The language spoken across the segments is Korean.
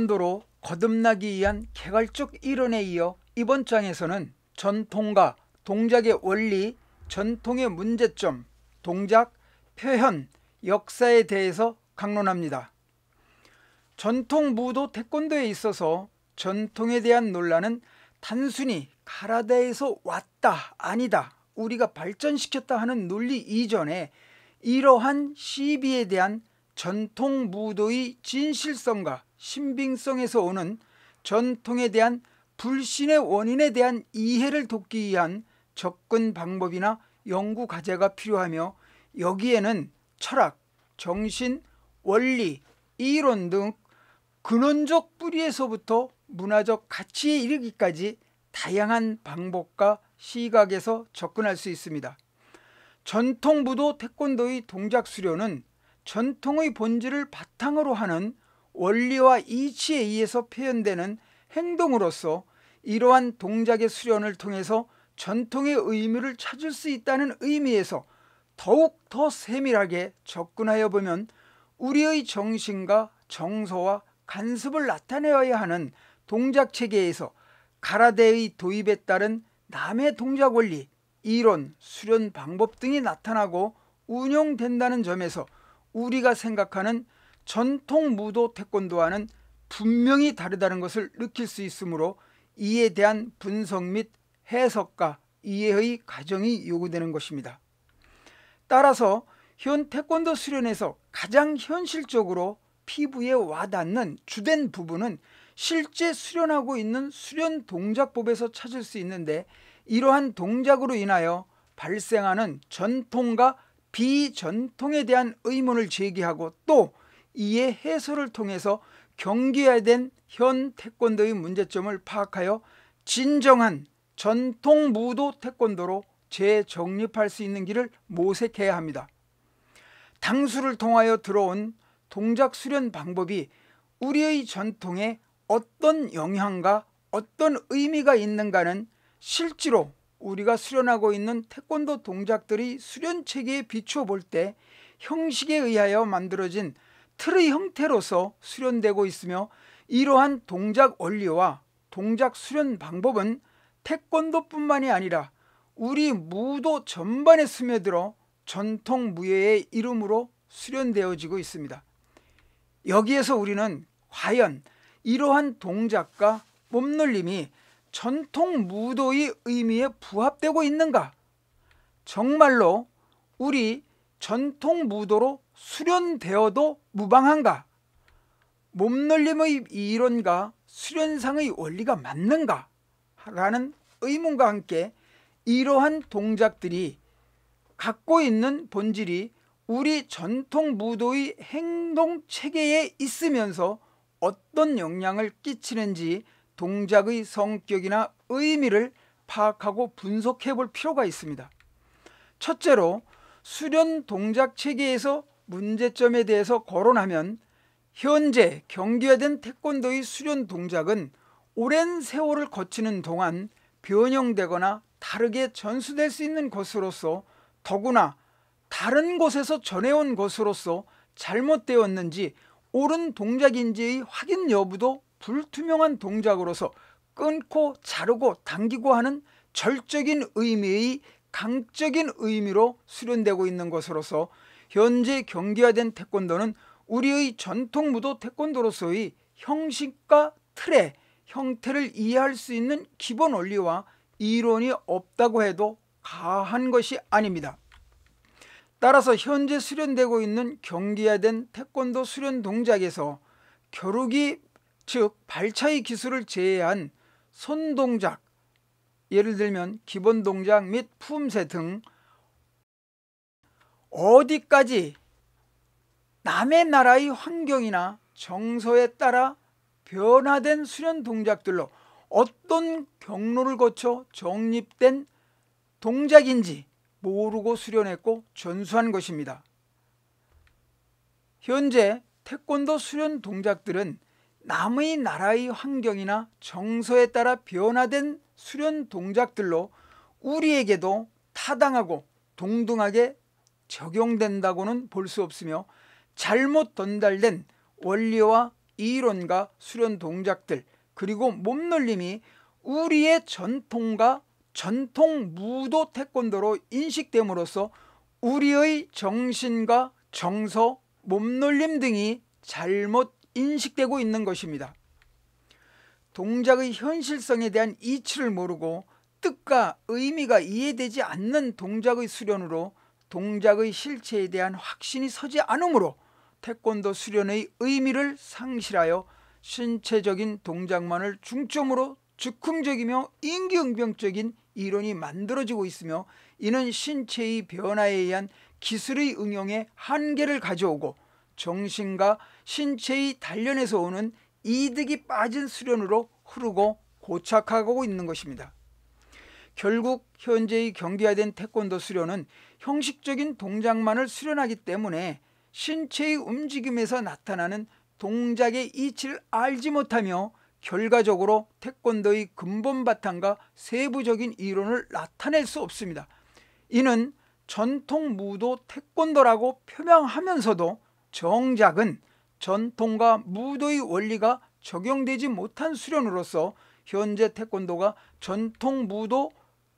태도로 거듭나기 위한 개괄적 이론에 이어 이번 장에서는 전통과 동작의 원리, 전통의 문제점, 동작, 표현, 역사에 대해서 강론합니다. 전통 무도 태권도에 있어서 전통에 대한 논란은 단순히 가라데에서 왔다 아니다 우리가 발전시켰다 하는 논리 이전에 이러한 시비에 대한 전통 무도의 진실성과 신빙성에서 오는 전통에 대한 불신의 원인에 대한 이해를 돕기 위한 접근 방법이나 연구 과제가 필요하며 여기에는 철학, 정신, 원리, 이론 등 근원적 뿌리에서부터 문화적 가치에 이르기까지 다양한 방법과 시각에서 접근할 수 있습니다. 전통 부도 태권도의 동작 수련은 전통의 본질을 바탕으로 하는 원리와 이치에 의해서 표현되는 행동으로서 이러한 동작의 수련을 통해서 전통의 의미를 찾을 수 있다는 의미에서 더욱 더 세밀하게 접근하여 보면 우리의 정신과 정서와 간섭을 나타내어야 하는 동작 체계에서 가라데의 도입에 따른 남의 동작 원리, 이론, 수련 방법 등이 나타나고 운영된다는 점에서 우리가 생각하는 전통 무도 태권도와는 분명히 다르다는 것을 느낄 수 있으므로 이에 대한 분석 및 해석과 이해의 과정이 요구되는 것입니다. 따라서 현 태권도 수련에서 가장 현실적으로 피부에 와닿는 주된 부분은 실제 수련하고 있는 수련 동작법에서 찾을 수 있는데 이러한 동작으로 인하여 발생하는 전통과 비전통에 대한 의문을 제기하고 또 이에 해소를 통해서 경계해야 된 현 태권도의 문제점을 파악하여 진정한 전통 무도 태권도로 재정립할 수 있는 길을 모색해야 합니다. 당수를 통하여 들어온 동작 수련 방법이 우리의 전통에 어떤 영향과 어떤 의미가 있는가는 실제로 우리가 수련하고 있는 태권도 동작들이 수련 체계에 비추어 볼 때 형식에 의하여 만들어진 틀의 형태로서 수련되고 있으며 이러한 동작 원리와 동작 수련 방법은 태권도뿐만이 아니라 우리 무도 전반에 스며들어 전통 무예의 이름으로 수련되어지고 있습니다. 여기에서 우리는 과연 이러한 동작과 몸놀림이 전통 무도의 의미에 부합되고 있는가? 정말로 우리 전통 무도로 수련되어도 무방한가? 몸놀림의 이론과 수련상의 원리가 맞는가? 라는 의문과 함께 이러한 동작들이 갖고 있는 본질이 우리 전통 무도의 행동 체계에 있으면서 어떤 영향을 끼치는지 동작의 성격이나 의미를 파악하고 분석해 볼 필요가 있습니다. 첫째로 수련 동작 체계에서 문제점에 대해서 거론하면 현재 경계화된 태권도의 수련 동작은 오랜 세월을 거치는 동안 변형되거나 다르게 전수될 수 있는 것으로서 더구나 다른 곳에서 전해온 것으로서 잘못되었는지 옳은 동작인지의 확인 여부도 불투명한 동작으로서 끊고 자르고 당기고 하는 절적인 의미의 강적인 의미로 수련되고 있는 것으로서 현재 경기화된 태권도는 우리의 전통 무도 태권도로서의 형식과 틀의 형태를 이해할 수 있는 기본 원리와 이론이 없다고 해도 과한 것이 아닙니다. 따라서 현재 수련되고 있는 경기화된 태권도 수련 동작에서 겨루기 즉 발차기 기술을 제외한 손 동작 예를 들면 기본 동작 및 품새 등 어디까지 남의 나라의 환경이나 정서에 따라 변화된 수련 동작들로 어떤 경로를 거쳐 정립된 동작인지 모르고 수련했고 전수한 것입니다. 현재 태권도 수련 동작들은 남의 나라의 환경이나 정서에 따라 변화된 수련 동작들로 우리에게도 타당하고 동등하게 적용된다고는 볼 수 없으며 잘못 전달된 원리와 이론과 수련 동작들 그리고 몸놀림이 우리의 전통과 전통 무도 태권도로 인식됨으로써 우리의 정신과 정서, 몸놀림 등이 잘못 인식되고 있는 것입니다. 동작의 현실성에 대한 이치를 모르고 뜻과 의미가 이해되지 않는 동작의 수련으로 동작의 실체에 대한 확신이 서지 않으므로 태권도 수련의 의미를 상실하여 신체적인 동작만을 중점으로 즉흥적이며 인기응변적인 이론이 만들어지고 있으며 이는 신체의 변화에 의한 기술의 응용에 한계를 가져오고 정신과 신체의 단련에서 오는 이득이 빠진 수련으로 흐르고 고착하고 있는 것입니다. 결국 현재의 경기화된 태권도 수련은 형식적인 동작만을 수련하기 때문에 신체의 움직임에서 나타나는 동작의 이치를 알지 못하며 결과적으로 태권도의 근본 바탕과 세부적인 이론을 나타낼 수 없습니다. 이는 전통 무도 태권도라고 표명하면서도 정작은 전통과 무도의 원리가 적용되지 못한 수련으로서 현재 태권도가 전통 무도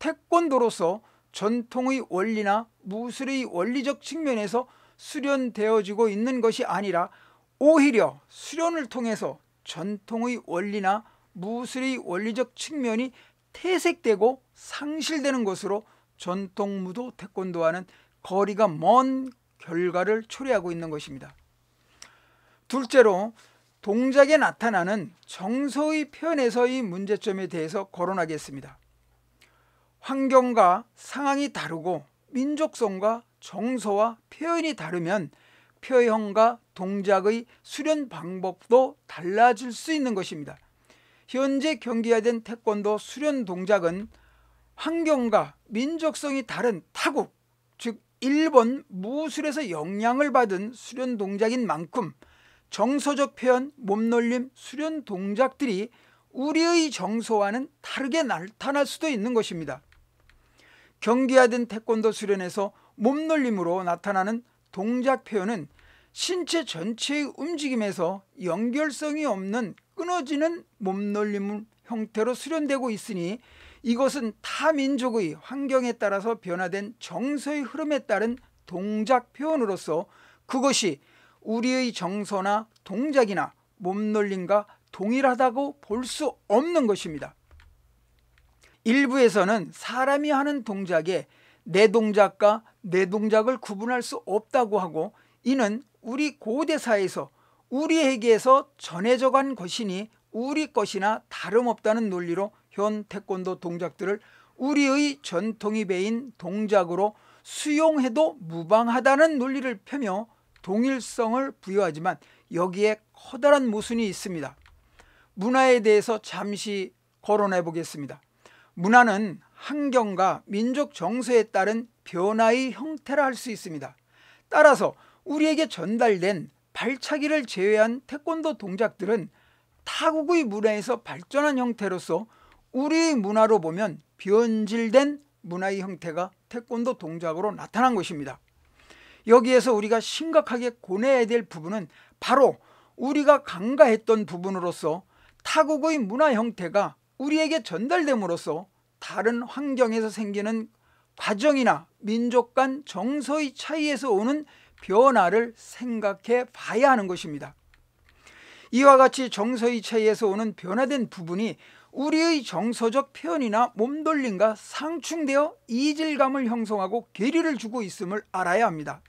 태권도로서 전통의 원리나 무술의 원리적 측면에서 수련되어지고 있는 것이 아니라 오히려 수련을 통해서 전통의 원리나 무술의 원리적 측면이 퇴색되고 상실되는 것으로 전통무도 태권도와는 거리가 먼 결과를 초래하고 있는 것입니다. 둘째로 동작에 나타나는 정서의 표현에서의 문제점에 대해서 거론하겠습니다. 환경과 상황이 다르고 민족성과 정서와 표현이 다르면 표현과 동작의 수련 방법도 달라질 수 있는 것입니다. 현재 경기화된 태권도 수련 동작은 환경과 민족성이 다른 타국, 즉 일본 무술에서 영향을 받은 수련 동작인 만큼 정서적 표현, 몸놀림, 수련 동작들이 우리의 정서와는 다르게 나타날 수도 있는 것입니다. 경기하던 태권도 수련에서 몸놀림으로 나타나는 동작 표현은 신체 전체의 움직임에서 연결성이 없는 끊어지는 몸놀림 형태로 수련되고 있으니 이것은 타민족의 환경에 따라서 변화된 정서의 흐름에 따른 동작 표현으로서 그것이 우리의 정서나 동작이나 몸놀림과 동일하다고 볼 수 없는 것입니다. 일부에서는 사람이 하는 동작에 내 동작과 내 동작을 구분할 수 없다고 하고 이는 우리 고대사에서 우리에게서 전해져 간 것이니 우리 것이나 다름없다는 논리로 현 태권도 동작들을 우리의 전통이 배인 동작으로 수용해도 무방하다는 논리를 펴며 동일성을 부여하지만 여기에 커다란 모순이 있습니다. 문화에 대해서 잠시 거론해 보겠습니다. 문화는 환경과 민족 정서에 따른 변화의 형태라 할 수 있습니다. 따라서 우리에게 전달된 발차기를 제외한 태권도 동작들은 타국의 문화에서 발전한 형태로서 우리의 문화로 보면 변질된 문화의 형태가 태권도 동작으로 나타난 것입니다. 여기에서 우리가 심각하게 고뇌해야 될 부분은 바로 우리가 간과했던 부분으로서 타국의 문화 형태가 우리에게 전달됨으로써 다른 환경에서 생기는 과정이나 민족 간 정서의 차이에서 오는 변화를 생각해 봐야 하는 것입니다. 이와 같이 정서의 차이에서 오는 변화된 부분이 우리의 정서적 표현이나 몸돌림과 상충되어 이질감을 형성하고 괴리를 주고 있음을 알아야 합니다.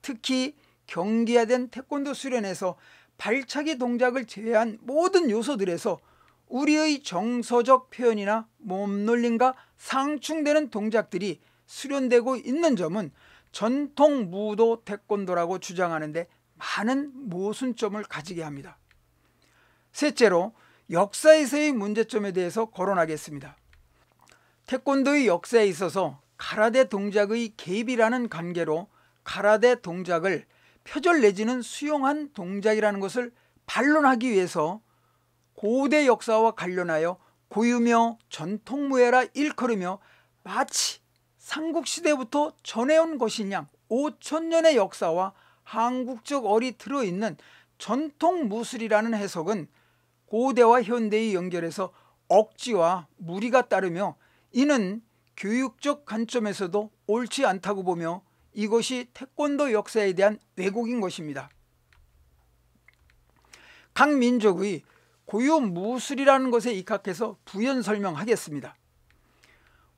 특히 경기화된 태권도 수련에서 발차기 동작을 제외한 모든 요소들에서 우리의 정서적 표현이나 몸놀림과 상충되는 동작들이 수련되고 있는 점은 전통 무도 태권도라고 주장하는데 많은 모순점을 가지게 합니다. 셋째로 역사에서의 문제점에 대해서 거론하겠습니다. 태권도의 역사에 있어서 가라데 동작의 개입이라는 관계로 가라데 동작을 표절 내지는 수용한 동작이라는 것을 반론하기 위해서 고대 역사와 관련하여 고유며 전통무예라 일컬으며 마치 삼국시대부터 전해온 것이냐 5천년의 역사와 한국적 어리 들어있는 전통무술이라는 해석은 고대와 현대의 연결에서 억지와 무리가 따르며 이는 교육적 관점에서도 옳지 않다고 보며 이것이 태권도 역사에 대한 왜곡인 것입니다. 각 민족의 고유무술이라는 것에 입각해서 부연 설명하겠습니다.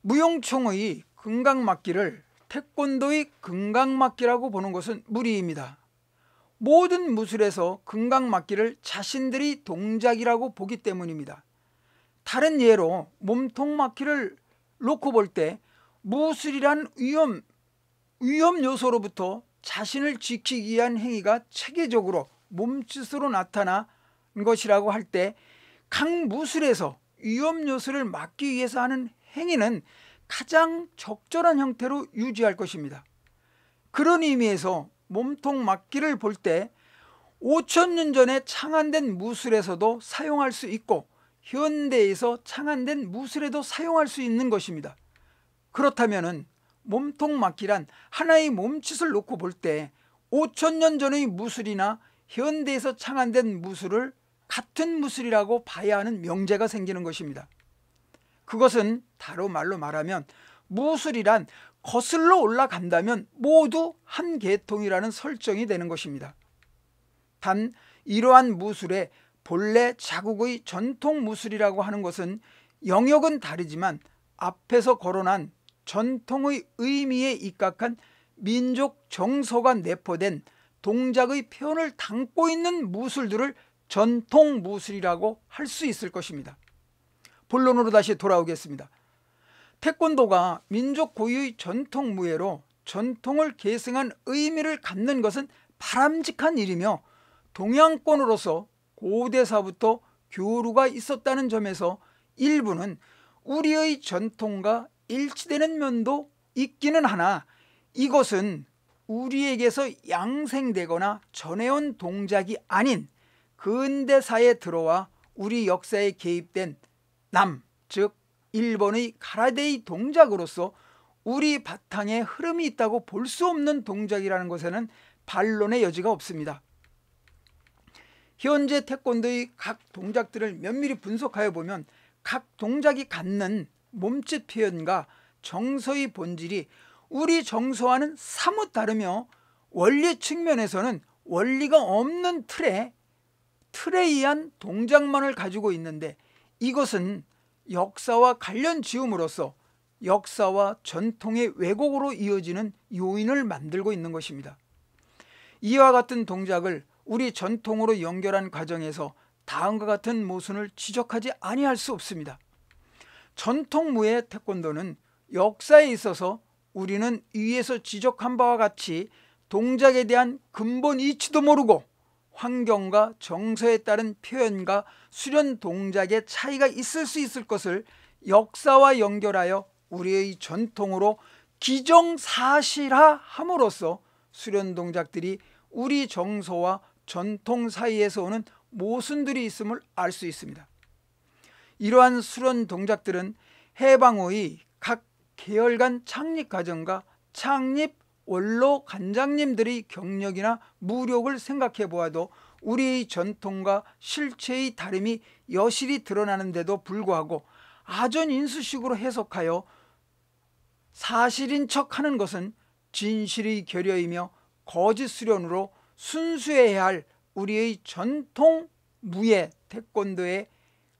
무용총의 금강맞기를 태권도의 금강맞기라고 보는 것은 무리입니다. 모든 무술에서 금강맞기를 자신들이 동작이라고 보기 때문입니다. 다른 예로 몸통맞기를 놓고 볼 때 무술이란 위험, 위험 요소로부터 자신을 지키기 위한 행위가 체계적으로 몸짓으로 나타나 것이라고 할때 강무술에서 위험 요소를 막기 위해서 하는 행위는 가장 적절한 형태로 유지할 것입니다. 그런 의미에서 몸통 막기를 볼 때 5천년 전에 창안된 무술에서도 사용할 수 있고 현대에서 창안된 무술에도 사용할 수 있는 것입니다. 그렇다면 몸통 막기란 하나의 몸짓을 놓고 볼 때 5천년 전의 무술이나 현대에서 창안된 무술을 같은 무술이라고 봐야 하는 명제가 생기는 것입니다. 그것은 다로 말로 말하면 무술이란 거슬러 올라간다면 모두 한 계통이라는 설정이 되는 것입니다. 단 이러한 무술의 본래 자국의 전통 무술이라고 하는 것은 영역은 다르지만 앞에서 거론한 전통의 의미에 입각한 민족 정서가 내포된 동작의 표현을 담고 있는 무술들을 전통 무술이라고 할 수 있을 것입니다. 본론으로 다시 돌아오겠습니다. 태권도가 민족 고유의 전통 무예로 전통을 계승한 의미를 갖는 것은 바람직한 일이며 동양권으로서 고대사부터 교류가 있었다는 점에서 일부는 우리의 전통과 일치되는 면도 있기는 하나 이것은 우리에게서 양생되거나 전해온 동작이 아닌 근대사에 들어와 우리 역사에 개입된 남, 즉 일본의 가라데이 동작으로서 우리 바탕에 흐름이 있다고 볼 수 없는 동작이라는 것에는 반론의 여지가 없습니다. 현재 태권도의 각 동작들을 면밀히 분석하여 보면 각 동작이 갖는 몸짓 표현과 정서의 본질이 우리 정서와는 사뭇 다르며 원리 측면에서는 원리가 없는 틀에 트레이한 동작만을 가지고 있는데 이것은 역사와 관련 지음으로서 역사와 전통의 왜곡으로 이어지는 요인을 만들고 있는 것입니다. 이와 같은 동작을 우리 전통으로 연결한 과정에서 다음과 같은 모순을 지적하지 아니할 수 없습니다. 전통무예 태권도는 역사에 있어서 우리는 위에서 지적한 바와 같이 동작에 대한 근본 이치도 모르고 환경과 정서에 따른 표현과 수련 동작의 차이가 있을 수 있을 것을 역사와 연결하여 우리의 전통으로 기정사실화함으로써 수련 동작들이 우리 정서와 전통 사이에서 오는 모순들이 있음을 알 수 있습니다. 이러한 수련 동작들은 해방 후의 각 계열 간 창립 과정과 창립 원로 간장님들의 경력이나 무력을 생각해 보아도 우리의 전통과 실체의 다름이 여실히 드러나는데도 불구하고 아전 인수식으로 해석하여 사실인 척 하는 것은 진실의 결여이며 거짓 수련으로 순수해야 할 우리의 전통 무예 태권도에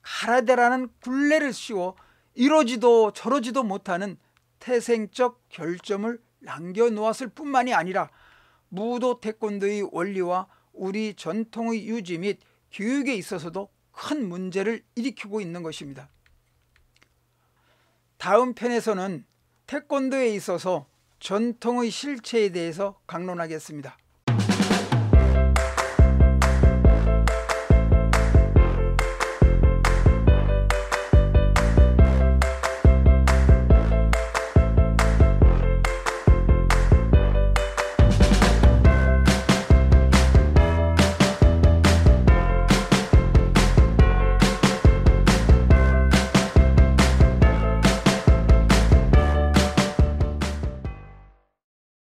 가라데라는 굴레를 씌워 이러지도 저러지도 못하는 태생적 결점을 남겨놓았을 뿐만이 아니라 무도 태권도의 원리와 우리 전통의 유지 및 교육에 있어서도 큰 문제를 일으키고 있는 것입니다. 다음 편에서는 태권도에 있어서 전통의 실체에 대해서 강론하겠습니다.